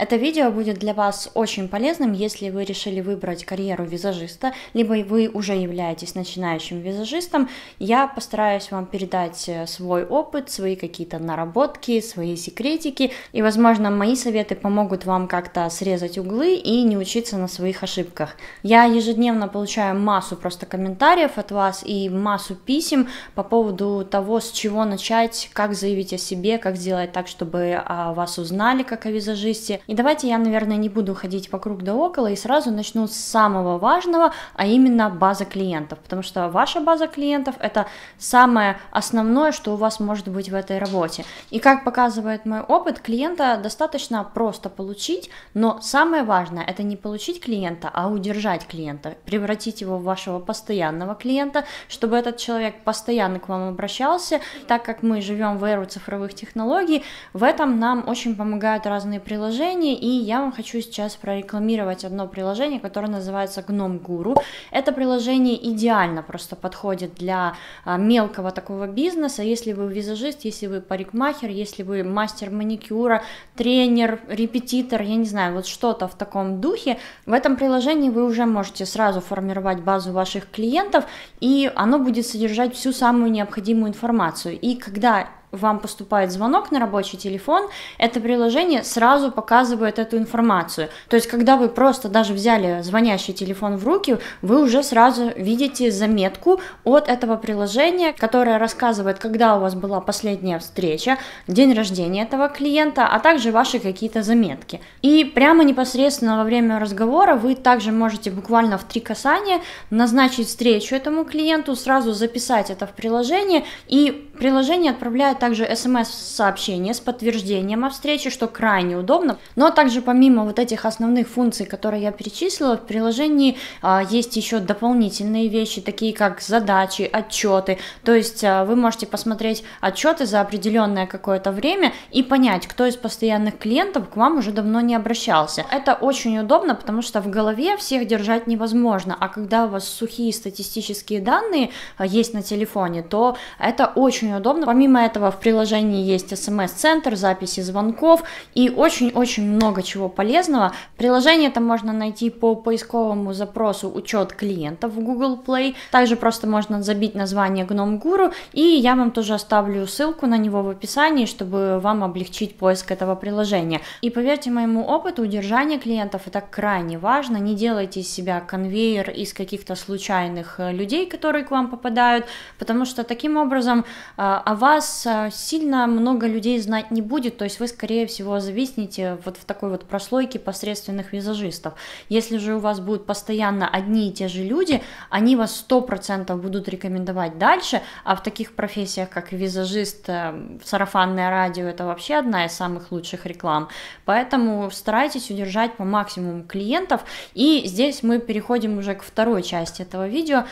Это видео будет для вас очень полезным, если вы решили выбрать карьеру визажиста, либо вы уже являетесь начинающим визажистом. Я постараюсь вам передать э, свой опыт, свои какие-то наработки, свои секретики, и, возможно, мои советы помогут вам как-то срезать углы и не учиться на своих ошибках. Я ежедневно получаю массу просто комментариев от вас и массу писем по поводу того, с чего начать, как заявить о себе, как сделать так, чтобы о а, вас узнали как о визажисте. И давайте я, наверное, не буду ходить вокруг да около и сразу начну с самого важного, а именно база клиентов, потому что ваша база клиентов – это самое основное, что у вас может быть в этой работе. И как показывает мой опыт, клиента достаточно просто получить, но самое важное – это не получить клиента, а удержать клиента, превратить его в вашего постоянного клиента, чтобы этот человек постоянно к вам обращался. Так как мы живем в эру цифровых технологий, в этом нам очень помогают разные приложения, приложений, и я вам хочу сейчас прорекламировать одно приложение, которое называется Gnome Guru. Это приложение идеально просто подходит для а, мелкого такого бизнеса, если вы визажист, если вы парикмахер, если вы мастер маникюра, тренер, репетитор, я не знаю, вот что-то в таком духе, в этом приложении вы уже можете сразу формировать базу ваших клиентов, и оно будет содержать всю самую необходимую информацию. И когда вам поступает звонок на рабочий телефон, это приложение сразу показывает эту информацию. То есть, когда вы просто даже взяли звонящий телефон в руки, вы уже сразу видите заметку от этого приложения, которое рассказывает, когда у вас была последняя встреча, день рождения этого клиента, а также ваши какие-то заметки. И прямо непосредственно во время разговора вы также можете буквально в три касания назначить встречу этому клиенту, сразу записать это в приложение, и приложение отправляет также смс-сообщение с подтверждением о встрече, что крайне удобно. Но также помимо вот этих основных функций, которые я перечислила, в приложении а, есть еще дополнительные вещи, такие как задачи, отчеты. То есть а, вы можете посмотреть отчеты за определенное какое-то время и понять, кто из постоянных клиентов к вам уже давно не обращался. Это очень удобно, потому что в голове всех держать невозможно, а когда у вас сухие статистические данные а, есть на телефоне, то это очень удобно. Помимо этого в приложении есть смс-центр, записи звонков и очень-очень много чего полезного. Приложение это можно найти по поисковому запросу «Учет клиентов» в Google Play. Также просто можно забить название Gnome Guru, и я вам тоже оставлю ссылку на него в описании, чтобы вам облегчить поиск этого приложения. И поверьте моему опыту, удержание клиентов это крайне важно. Не делайте из себя конвейер из каких-то случайных э, людей, которые к вам попадают, потому что таким образом э, о вас э, сильно много людей знать не будет, то есть вы, скорее всего, зависнете вот в такой вот прослойке посредственных визажистов. Если же у вас будут постоянно одни и те же люди, они вас сто процентов будут рекомендовать дальше, а в таких профессиях, как визажист, э, сарафанное радио, это вообще одна из самых лучших реклам. Поэтому старайтесь удержать по максимуму клиентов. И здесь мы переходим уже к второй части этого видео.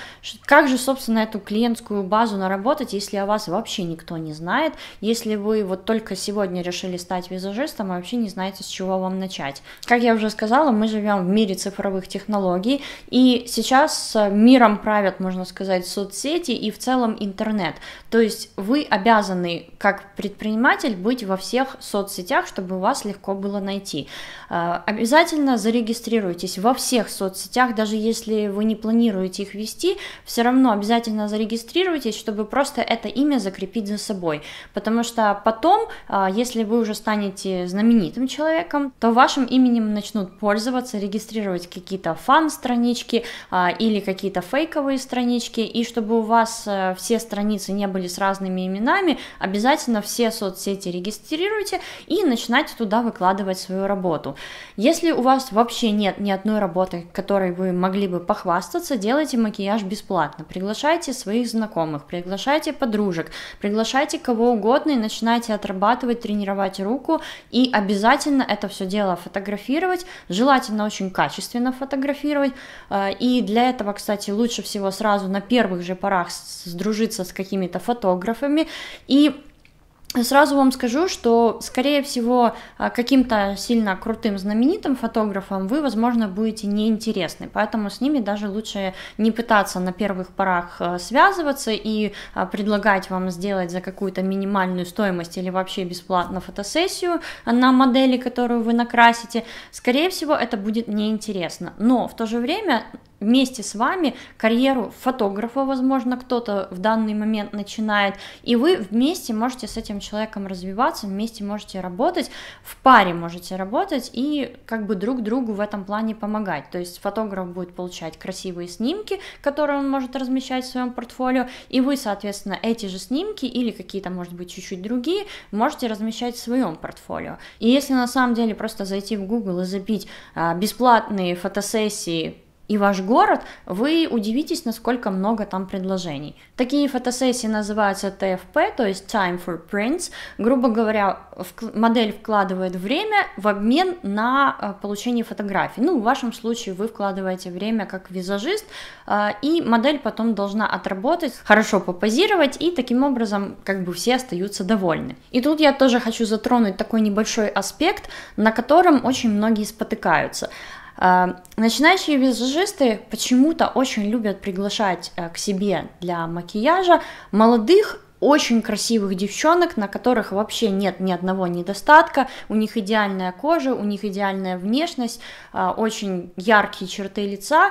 Как же, собственно, эту клиентскую базу наработать, если о вас вообще никто не знает? знает. Если вы вот только сегодня решили стать визажистом, и вообще не знаете, с чего вам начать. Как я уже сказала, мы живем в мире цифровых технологий, и сейчас миром правят, можно сказать, соцсети и в целом интернет. То есть вы обязаны, как предприниматель, быть во всех соцсетях, чтобы вас легко было найти. А, обязательно зарегистрируйтесь во всех соцсетях, даже если вы не планируете их вести, все равно обязательно зарегистрируйтесь, чтобы просто это имя закрепить за собой потому что потом, а, если вы уже станете знаменитым человеком, то вашим именем начнут пользоваться, регистрировать какие-то фан-странички а, или какие-то фейковые странички, и чтобы у вас э, все страницы не были с разными именами, обязательно все соцсети регистрируйте и начинайте туда выкладывать свою работу. Если у вас вообще нет ни одной работы, которой вы могли бы похвастаться, делайте макияж бесплатно, приглашайте своих знакомых, приглашайте подружек, приглашайте кого кого угодно и начинайте отрабатывать, тренировать руку. И обязательно это все дело фотографировать, желательно очень качественно фотографировать. Э, и для этого, кстати, лучше всего сразу на первых же порах сдружиться с какими-то фотографами и Сразу вам скажу, что, скорее всего, а, каким-то сильно крутым знаменитым фотографом вы, возможно, будете неинтересны, поэтому с ними даже лучше не пытаться на первых порах э, связываться и а, предлагать вам сделать за какую-то минимальную стоимость или вообще бесплатно фотосессию а, на модели, которую вы накрасите. Скорее всего, это будет неинтересно, но в то же время вместе с вами карьеру фотографа, возможно, кто-то в данный момент начинает, и вы вместе можете с этим человеком развиваться, вместе можете работать, в паре можете работать и как бы друг другу в этом плане помогать. То есть фотограф будет получать красивые снимки, которые он может размещать в своем портфолио, и вы, соответственно, эти же снимки или какие-то, может быть, чуть-чуть другие, можете размещать в своем портфолио. И если на самом деле просто зайти в Google и забить а, бесплатные фотосессии и ваш город, вы удивитесь, насколько много там предложений. Такие фотосессии называются TFP, то есть Time for Prints. Грубо говоря, модель вкладывает время в обмен на э, получение фотографий. Ну, в вашем случае вы вкладываете время как визажист, э, и модель потом должна отработать, хорошо попозировать, и таким образом как бы все остаются довольны. И тут я тоже хочу затронуть такой небольшой аспект, на котором очень многие спотыкаются. А, начинающие визажисты почему-то очень любят приглашать э, к себе для макияжа молодых очень красивых девчонок, на которых вообще нет ни одного недостатка, у них идеальная кожа, у них идеальная внешность, а, очень яркие черты лица.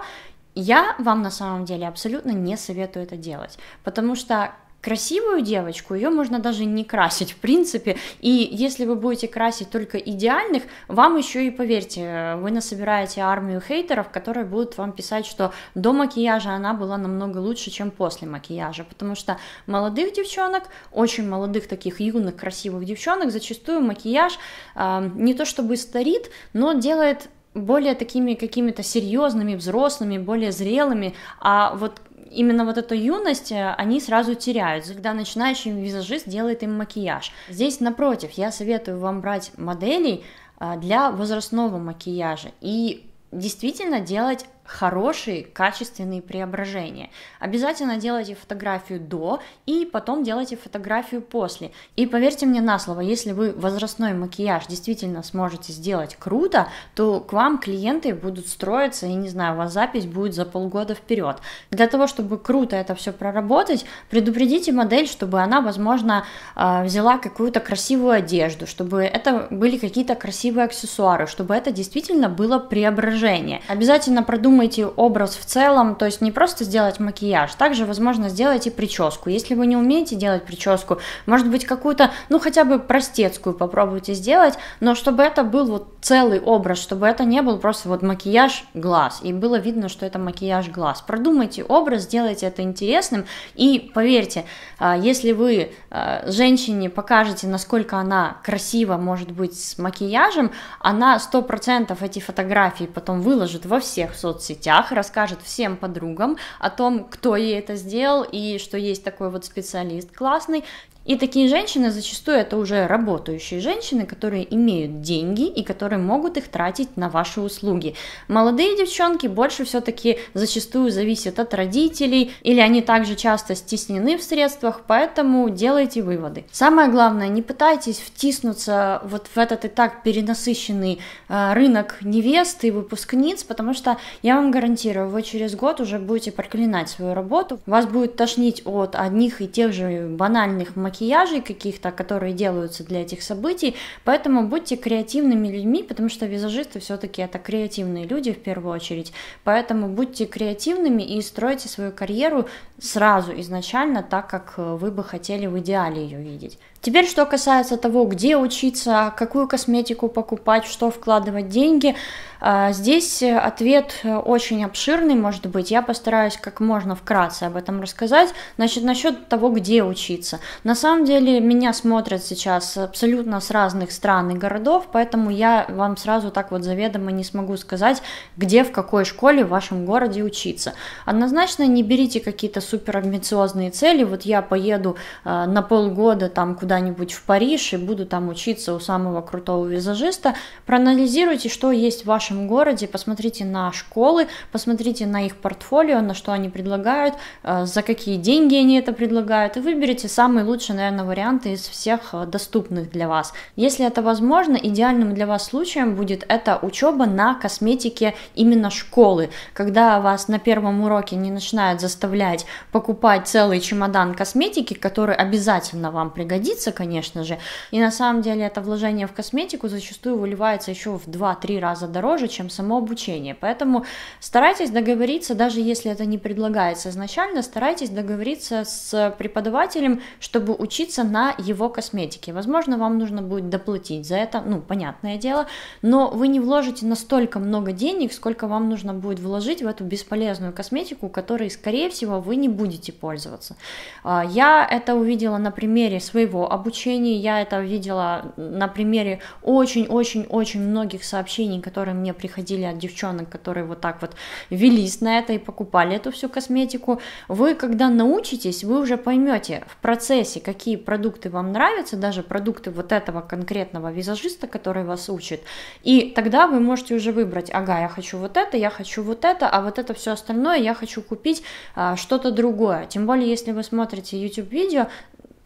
Я вам на самом деле абсолютно не советую это делать, потому что красивую девочку, ее можно даже не красить, в принципе. И если вы будете красить только идеальных, вам еще и поверьте, вы насобираете армию хейтеров, которые будут вам писать, что до макияжа она была намного лучше, чем после макияжа, потому что молодых девчонок, очень молодых таких юных красивых девчонок, зачастую макияж э, не то чтобы старит, но делает более такими какими-то серьезными, взрослыми, более зрелыми, а вот именно вот эту юность э, они сразу теряют, когда начинающий визажист делает им макияж. Здесь, напротив, я советую вам брать моделей а, для возрастного макияжа и действительно делать хорошие, качественные преображения. Обязательно делайте фотографию до и потом делайте фотографию после. И поверьте мне на слово, если вы возрастной макияж действительно сможете сделать круто, то к вам клиенты будут строиться, и не знаю, у вас запись будет за полгода вперед. Для того, чтобы круто это все проработать, предупредите модель, чтобы она, возможно, а, взяла какую-то красивую одежду, чтобы это были какие-то красивые аксессуары, чтобы это действительно было преображение. Обязательно продумайте продумайте образ в целом, то есть не просто сделать макияж, также, возможно, сделайте прическу. Если вы не умеете делать прическу, может быть, какую-то, ну, хотя бы простецкую попробуйте сделать, но чтобы это был вот целый образ, чтобы это не был просто вот макияж глаз, и было видно, что это макияж глаз. Продумайте образ, сделайте это интересным, и поверьте, а, если вы а, женщине покажете, насколько она красиво может быть с макияжем, она 100% эти фотографии потом выложит во всех соцсетях, расскажет всем подругам о том, кто ей это сделал, и что есть такой вот специалист классный, и такие женщины зачастую это уже работающие женщины, которые имеют деньги и которые могут их тратить на ваши услуги. Молодые девчонки больше все-таки зачастую зависят от родителей или они также часто стеснены в средствах, поэтому делайте выводы. Самое главное, не пытайтесь втиснуться вот в этот и так перенасыщенный э, рынок невест и выпускниц, потому что я вам гарантирую, вы через год уже будете проклинать свою работу, вас будет тошнить от одних и тех же банальных макияжей, макияжей каких-то, которые делаются для этих событий. Поэтому будьте креативными людьми, потому что визажисты все-таки это креативные люди в первую очередь. Поэтому будьте креативными и стройте свою карьеру сразу, изначально, так как э, вы бы хотели в идеале ее видеть. Теперь, что касается того, где учиться, какую косметику покупать, что вкладывать деньги, а, здесь э, ответ э, очень обширный, может быть, я постараюсь как можно вкратце об этом рассказать. Значит, насчет того, где учиться. На самом деле меня смотрят сейчас абсолютно с разных стран и городов, поэтому я вам сразу так вот заведомо не смогу сказать, где, в какой школе в вашем городе учиться. Однозначно не берите какие-то супер амбициозные цели, вот я поеду э, на полгода там куда-нибудь в Париж и буду там учиться у самого крутого визажиста. Проанализируйте, что есть в вашем вашем городе, посмотрите на школы, посмотрите на их портфолио, на что они предлагают, э, за какие деньги они это предлагают, и выберите самые лучшие наверное, варианты из всех э, доступных для вас. Если это возможно, идеальным для вас случаем будет это учеба на косметике именно школы, когда вас на первом уроке не начинают заставлять покупать целый чемодан косметики, который обязательно вам пригодится, конечно же, и на самом деле это вложение в косметику зачастую выливается еще в 2-3 раза дороже, дороже, чем само обучение. Поэтому старайтесь договориться, даже если это не предлагается изначально, старайтесь договориться с преподавателем, чтобы учиться на его косметике. Возможно, вам нужно будет доплатить за это, ну, понятное дело, но вы не вложите настолько много денег, сколько вам нужно будет вложить в эту бесполезную косметику, которой, скорее всего, вы не будете пользоваться. А, я это увидела на примере своего обучения, я это видела на примере очень-очень-очень многих сообщений, которые мне мне приходили от девчонок, которые вот так вот велись на это и покупали эту всю косметику. Вы, когда научитесь, вы уже поймете в процессе, какие продукты вам нравятся, даже продукты вот этого конкретного визажиста, который вас учит. И тогда вы можете уже выбрать, ага, я хочу вот это, я хочу вот это, а вот это все остальное я хочу купить а, что-то другое. Тем более, если вы смотрите YouTube-видео,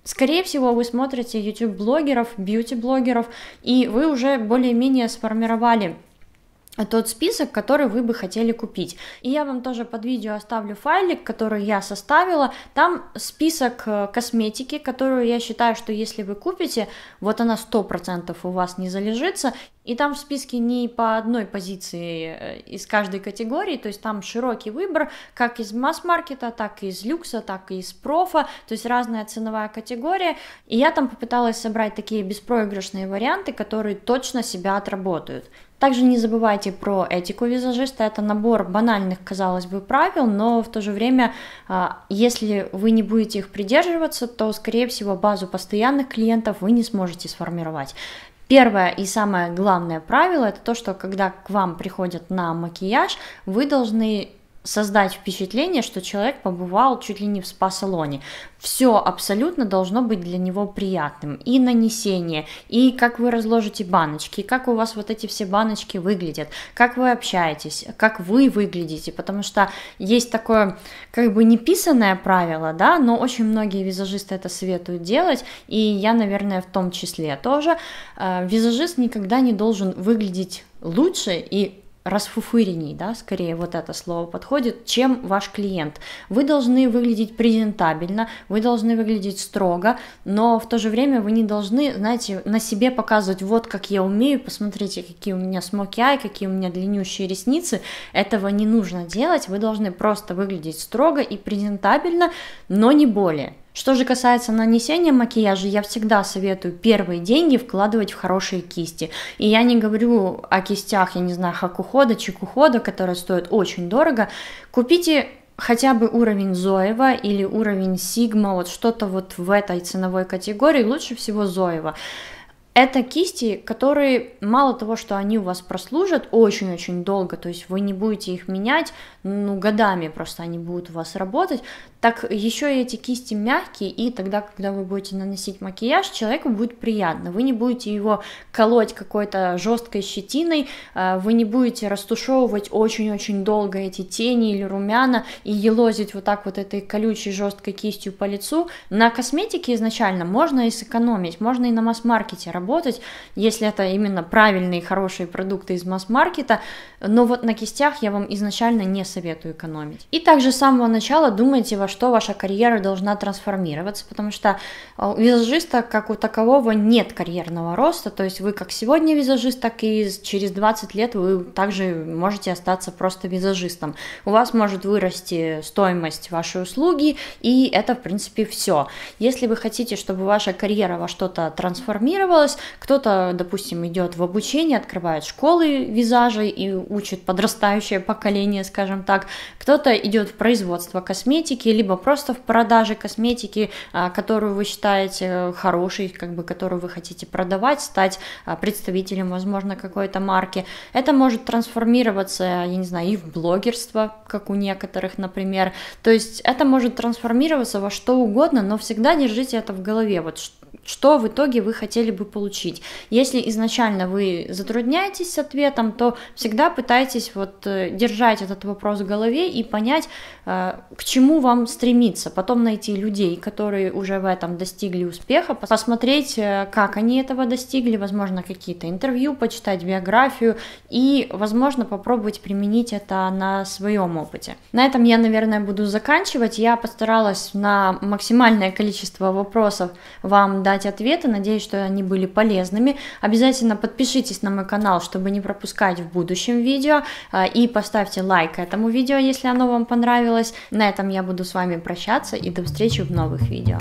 Скорее всего, вы смотрите YouTube-блогеров, бьюти-блогеров, и вы уже более-менее сформировали тот список, который вы бы хотели купить. И я вам тоже под видео оставлю файлик, который я составила. Там список э, косметики, которую я считаю, что если вы купите, вот она 100% у вас не залежится. И там в списке не по одной позиции э, из каждой категории, то есть там широкий выбор как из масс-маркета, так и из люкса, так и из профа, то есть разная ценовая категория. И я там попыталась собрать такие беспроигрышные варианты, которые точно себя отработают. Также не забывайте про этику визажиста. Это набор банальных, казалось бы, правил, но в то же время, а, если вы не будете их придерживаться, то, скорее всего, базу постоянных клиентов вы не сможете сформировать. Первое и самое главное правило это то, что когда к вам приходят на макияж, вы должны создать впечатление, что человек побывал чуть ли не в спа-салоне. Все абсолютно должно быть для него приятным. И нанесение, и как вы разложите баночки, и как у вас вот эти все баночки выглядят, как вы общаетесь, как вы выглядите, потому что есть такое как бы неписанное правило, да, но очень многие визажисты это советуют делать, и я, наверное, в том числе тоже. Э, визажист никогда не должен выглядеть лучше и расфуфыренней, да, скорее вот это слово подходит, чем ваш клиент. Вы должны выглядеть презентабельно, вы должны выглядеть строго, но в то же время вы не должны, знаете, на себе показывать, вот как я умею, посмотрите, какие у меня смоки ай, какие у меня длиннющие ресницы. Этого не нужно делать, вы должны просто выглядеть строго и презентабельно, но не более. Что же касается нанесения макияжа, я всегда советую первые деньги вкладывать в хорошие кисти. И я не говорю о кистях, я не знаю, хакухода, чекухода, которые стоят очень дорого. Купите хотя бы уровень Зоева или уровень Сигма, вот что-то вот в этой ценовой категории, лучше всего Зоева. Это кисти, которые мало того, что они у вас прослужат очень-очень долго, то есть вы не будете их менять, ну, годами просто они будут у вас работать, так еще и эти кисти мягкие, и тогда, когда вы будете наносить макияж, человеку будет приятно, вы не будете его колоть какой-то жесткой щетиной, э, вы не будете растушевывать очень-очень долго эти тени или румяна и елозить вот так вот этой колючей жесткой кистью по лицу. На косметике изначально можно и сэкономить, можно и на масс-маркете работать, работать, если это именно правильные, хорошие продукты из масс-маркета, но вот на кистях я вам изначально не советую экономить. И также с самого начала думайте, во что ваша карьера должна трансформироваться, потому что э, у визажиста как у такового нет карьерного роста, то есть вы как сегодня визажист, так и через 20 лет вы также можете остаться просто визажистом. У вас может вырасти стоимость вашей услуги, и это, в принципе, все. Если вы хотите, чтобы ваша карьера во что-то трансформировалась, осталось. Кто-то, допустим, идет в обучение, открывает школы визажей и учит подрастающее поколение, скажем так. Кто-то идет в производство косметики, либо просто в продаже косметики, а, которую вы считаете э, хорошей, как бы, которую вы хотите продавать, стать а, представителем, возможно, какой-то марки. Это может трансформироваться, я не знаю, и в блогерство, как у некоторых, например. То есть это может трансформироваться во что угодно, но всегда держите это в голове. Вот что что в итоге вы хотели бы получить. Если изначально вы затрудняетесь с ответом, то всегда пытайтесь вот э, держать этот вопрос в голове и понять, э, к чему вам стремиться. Потом найти людей, которые уже в этом достигли успеха, посмотреть, э, как они этого достигли, возможно, какие-то интервью, почитать биографию и, возможно, попробовать применить это на своем опыте. На этом я, наверное, буду заканчивать. Я постаралась на максимальное количество вопросов вам дать ответы. Надеюсь, что они были полезными. Обязательно подпишитесь на мой канал, чтобы не пропускать в будущем видео. А, и поставьте лайк этому видео, если оно вам понравилось. На этом я буду с вами прощаться и до встречи в новых видео.